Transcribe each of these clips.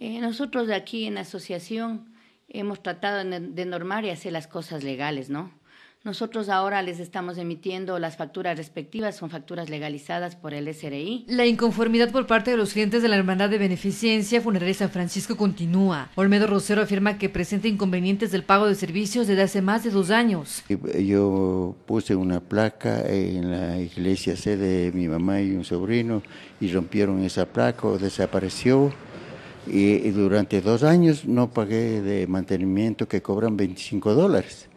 Eh, nosotros aquí en la asociación hemos tratado de normar y hacer las cosas legales, ¿no? Nosotros ahora les estamos emitiendo las facturas respectivas, son facturas legalizadas por el SRI. La inconformidad por parte de los clientes de la Hermandad de Beneficencia Funeraria San Francisco continúa. Olmedo Rosero afirma que presenta inconvenientes del pago de servicios desde hace más de dos años. Eh, yo puse una placa en la iglesia sede de mi mamá y un sobrino y rompieron esa placa, o desapareció y, durante dos años no pagué de mantenimiento que cobran 25 dólares.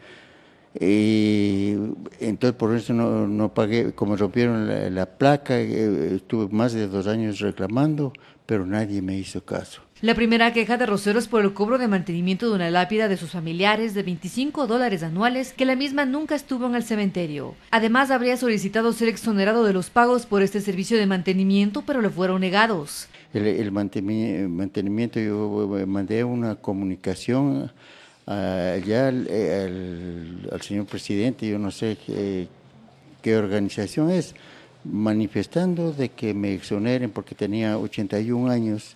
Y entonces por eso no, no pagué, como rompieron la, placa, eh, estuve más de dos años reclamando, pero nadie me hizo caso. La primera queja de Rosero es por el cobro de mantenimiento de una lápida de sus familiares de 25 dólares anuales que la misma nunca estuvo en el cementerio. Además, habría solicitado ser exonerado de los pagos por este servicio de mantenimiento, pero le fueron negados. El, mantenimiento, yo eh, mandé una comunicación allá eh, al, señor presidente, yo no sé eh, qué organización es manifestando de que me exoneren porque tenía 81 años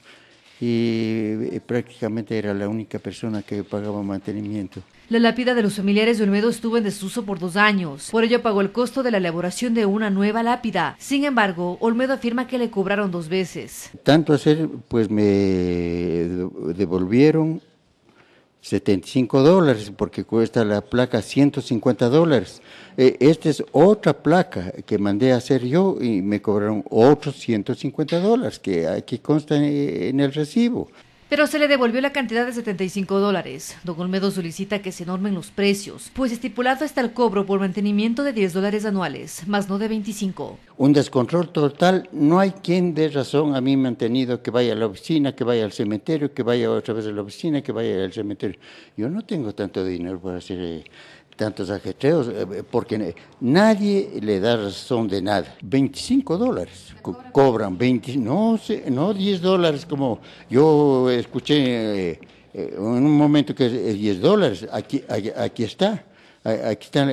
y eh, prácticamente era la única persona que pagaba mantenimiento. La lápida de los familiares de Olmedo estuvo en desuso por dos años, por ello pagó el costo de la elaboración de una nueva lápida. Sin embargo, Olmedo afirma que le cobraron dos veces. Tanto hacer, pues me devolvieron 75 dólares porque cuesta la placa 150 dólares. Eh, esta es otra placa que mandé a hacer yo y me cobraron otros 150 dólares que aquí consta en el recibo pero se le devolvió la cantidad de 75 dólares. Don Olmedo solicita que se normen los precios, pues estipulado está el cobro por mantenimiento de 10 dólares anuales, más no de 25. Un descontrol total, no hay quien dé razón a mí mantenido que vaya a la oficina, que vaya al cementerio, que vaya otra vez a la oficina, que vaya al cementerio. Yo no tengo tanto dinero para hacer eh, tantos ajetreos, eh, porque nadie le da razón de nada. 25 dólares cobran, 20, no, no 10 dólares como yo escuché eh, eh, en un momento que es 10 dólares, aquí, aquí está aquí están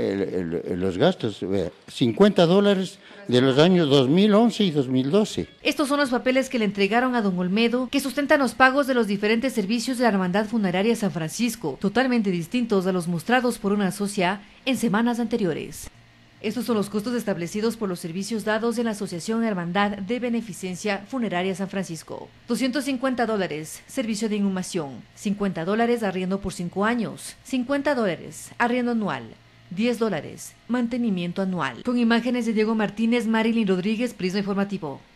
los gastos, 50 dólares de los años 2011 y 2012. Estos son los papeles que le entregaron a don Olmedo, que sustentan los pagos de los diferentes servicios de la Hermandad Funeraria San Francisco, totalmente distintos a los mostrados por una socia en semanas anteriores. Estos son los costos establecidos por los servicios dados en la Asociación Hermandad de Beneficencia Funeraria San Francisco. 250 dólares, servicio de inhumación, 50 dólares arriendo por 5 años, 50 dólares arriendo anual, 10 dólares mantenimiento anual. Con imágenes de Diego Martínez, Marilyn Rodríguez, Prisma Informativo.